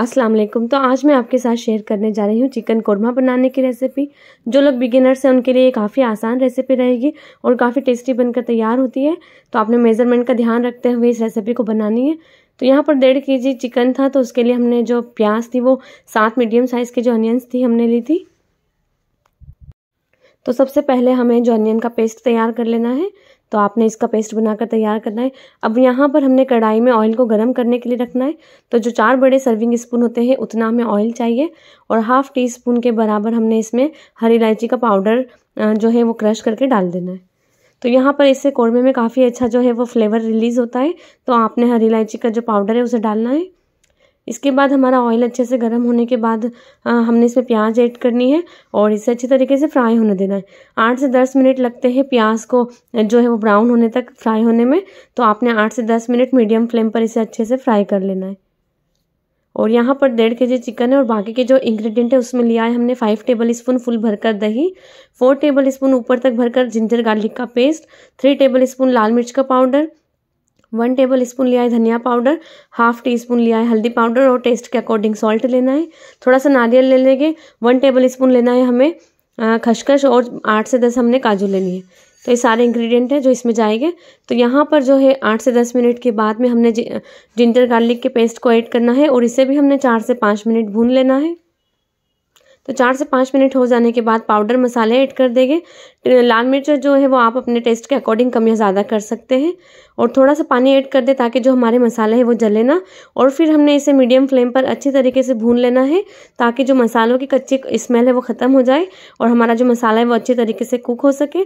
अस्सलाम वालेकुम तो आज मैं आपके साथ शेयर करने जा रही हूँ चिकन कोरमा बनाने की रेसिपी जो लोग बिगिनर्स हैं उनके लिए ये काफ़ी आसान रेसिपी रहेगी और काफ़ी टेस्टी बनकर तैयार होती है तो आपने मेज़रमेंट का ध्यान रखते हुए इस रेसिपी को बनानी है तो यहाँ पर डेढ़ के जी चिकन था तो उसके लिए हमने जो प्याज थी वो सात मीडियम साइज़ की जो अनियंस थी हमने ली थी तो सबसे पहले हमें जो अनियन का पेस्ट तैयार कर लेना है तो आपने इसका पेस्ट बनाकर तैयार करना है अब यहाँ पर हमने कढ़ाई में ऑयल को गर्म करने के लिए रखना है तो जो चार बड़े सर्विंग स्पून होते हैं उतना हमें ऑयल चाहिए और हाफ़ टी स्पून के बराबर हमने इसमें हरी इलायची का पाउडर जो है वो क्रश करके डाल देना है तो यहाँ पर इससे कौरमे में काफ़ी अच्छा जो है वो फ्लेवर रिलीज़ होता है तो आपने हरी इलायची का जो पाउडर है उसे डालना है इसके बाद हमारा ऑयल अच्छे से गर्म होने के बाद आ, हमने इसमें प्याज ऐड करनी है और इसे अच्छे तरीके से फ्राई होने देना है आठ से दस मिनट लगते हैं प्याज को जो है वो ब्राउन होने तक फ्राई होने में तो आपने आठ से दस मिनट मीडियम फ्लेम पर इसे अच्छे से फ्राई कर लेना है और यहाँ पर डेढ़ के जी चिकन है और बाकी के जो इंग्रेडिएंट है उसमें लिया है हमने फाइव टेबल स्पून फुल भरकर दही फोर टेबल स्पून ऊपर तक भरकर जिंजर गार्लिक का पेस्ट थ्री टेबल स्पून लाल मिर्च का पाउडर वन टेबल स्पून लिया है धनिया पाउडर हाफ टी स्पून लिया है हल्दी पाउडर और टेस्ट के अकॉर्डिंग सॉल्ट लेना है थोड़ा सा नारियल ले लेंगे वन टेबल स्पून लेना है हमें खसखस और आठ से दस हमने काजू लेनी है तो ये सारे इंग्रेडिएंट हैं जो इसमें जाएंगे तो यहाँ पर जो है आठ से दस मिनट के बाद में हमने जिंजर गार्लिक के पेस्ट को ऐड करना है और इसे भी हमने चार से पाँच मिनट भून लेना है तो चार से पाँच मिनट हो जाने के बाद पाउडर मसाले ऐड कर देंगे लाल मिर्च जो है वो आप अपने टेस्ट के अकॉर्डिंग कम या ज़्यादा कर सकते हैं और थोड़ा सा पानी ऐड कर दें ताकि जो हमारे मसाले हैं वो जले ना और फिर हमने इसे मीडियम फ्लेम पर अच्छे तरीके से भून लेना है ताकि जो मसालों की कच्ची स्मेल है वो ख़त्म हो जाए और हमारा जो मसाला है वो अच्छे तरीके से कुक हो सके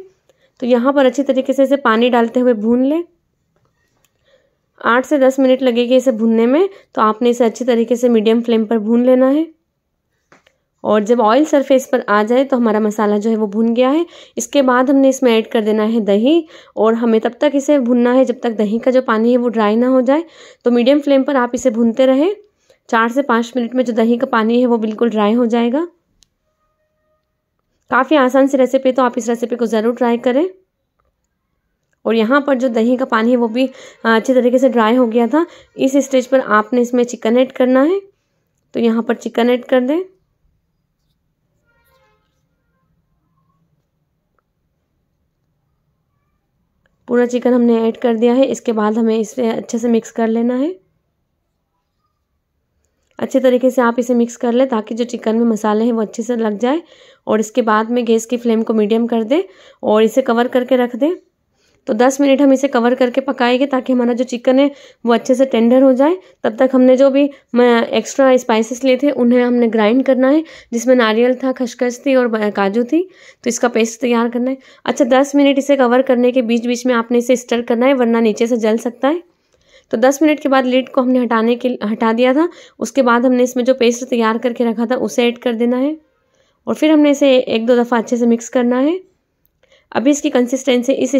तो यहाँ पर अच्छे तरीके से इसे पानी डालते हुए भून लें आठ से दस मिनट लगेगी इसे भूनने में तो आपने इसे अच्छे तरीके से मीडियम फ्लेम पर भून लेना है और जब ऑयल सरफेस पर आ जाए तो हमारा मसाला जो है वो भुन गया है इसके बाद हमने इसमें ऐड कर देना है दही और हमें तब तक इसे भुनना है जब तक दही का जो पानी है वो ड्राई ना हो जाए तो मीडियम फ्लेम पर आप इसे भूनते रहें चार से पाँच मिनट में जो दही का पानी है वो बिल्कुल ड्राई हो जाएगा काफ़ी आसान सी रेसिपी तो आप इस रेसिपी को ज़रूर ट्राई करें और यहाँ पर जो दही का पानी है वो भी अच्छे तरीके से ड्राई हो गया था इस स्टेज पर आपने इसमें चिकन ऐड करना है तो यहाँ पर चिकन ऐड कर दें पूरा चिकन हमने ऐड कर दिया है इसके बाद हमें इसे अच्छे से मिक्स कर लेना है अच्छे तरीके से आप इसे मिक्स कर लें ताकि जो चिकन में मसाले हैं वो अच्छे से लग जाए और इसके बाद में गैस की फ्लेम को मीडियम कर दें और इसे कवर करके रख दें तो 10 मिनट हम इसे कवर करके पकाएंगे ताकि हमारा जो चिकन है वो अच्छे से टेंडर हो जाए तब तक हमने जो भी एक्स्ट्रा स्पाइसेस लिए थे उन्हें हमने ग्राइंड करना है जिसमें नारियल था खसखस थी और काजू थी तो इसका पेस्ट तैयार करना है अच्छा दस मिनट इसे कवर करने के बीच बीच में आपने इसे स्टर करना है वरना नीचे से जल सकता है तो 10 मिनट के बाद लीड को हमने हटाने के हटा दिया था उसके बाद हमने इसमें जो पेस्ट तैयार करके रखा था उसे ऐड कर देना है और फिर हमने इसे एक दो दफ़ा अच्छे से मिक्स करना है अभी इसकी कंसिस्टेंसी इस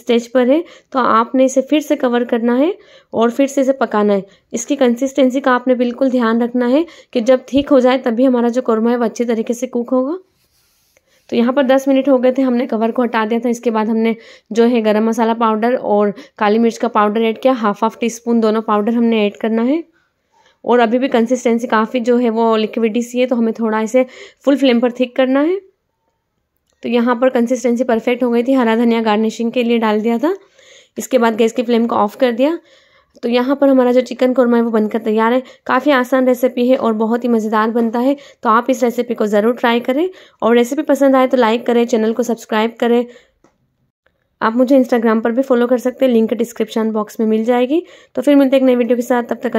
स्टेज पर है तो आपने इसे फिर से कवर करना है और फिर से इसे पकाना है इसकी कंसिस्टेंसी का आपने बिल्कुल ध्यान रखना है कि जब ठीक हो जाए तभी हमारा जो कौरमा है वो अच्छे तरीके से कुक होगा तो यहाँ पर 10 मिनट हो गए थे हमने कवर को हटा दिया था इसके बाद हमने जो है गरम मसाला पाउडर और काली मिर्च का पाउडर ऐड किया हाफ हाफ टी स्पून दोनों पाउडर हमने ऐड करना है और अभी भी कंसिस्टेंसी काफ़ी जो है वो लिक्विडी सी है तो हमें थोड़ा इसे फुल फ्लेम पर थिक करना है तो यहाँ पर कंसिस्टेंसी परफेक्ट हो गई थी हरा धनिया गार्निशिंग के लिए डाल दिया था इसके बाद गैस की फ्लेम को ऑफ कर दिया तो यहाँ पर हमारा जो चिकन कौरमा है वो बनकर तैयार है काफ़ी आसान रेसिपी है और बहुत ही मज़ेदार बनता है तो आप इस रेसिपी को ज़रूर ट्राई करें और रेसिपी पसंद आए तो लाइक करें चैनल को सब्सक्राइब करें आप मुझे इंस्टाग्राम पर भी फॉलो कर सकते हैं लिंक डिस्क्रिप्शन बॉक्स में मिल जाएगी तो फिर मिलते हैं एक नई वीडियो के साथ तब तक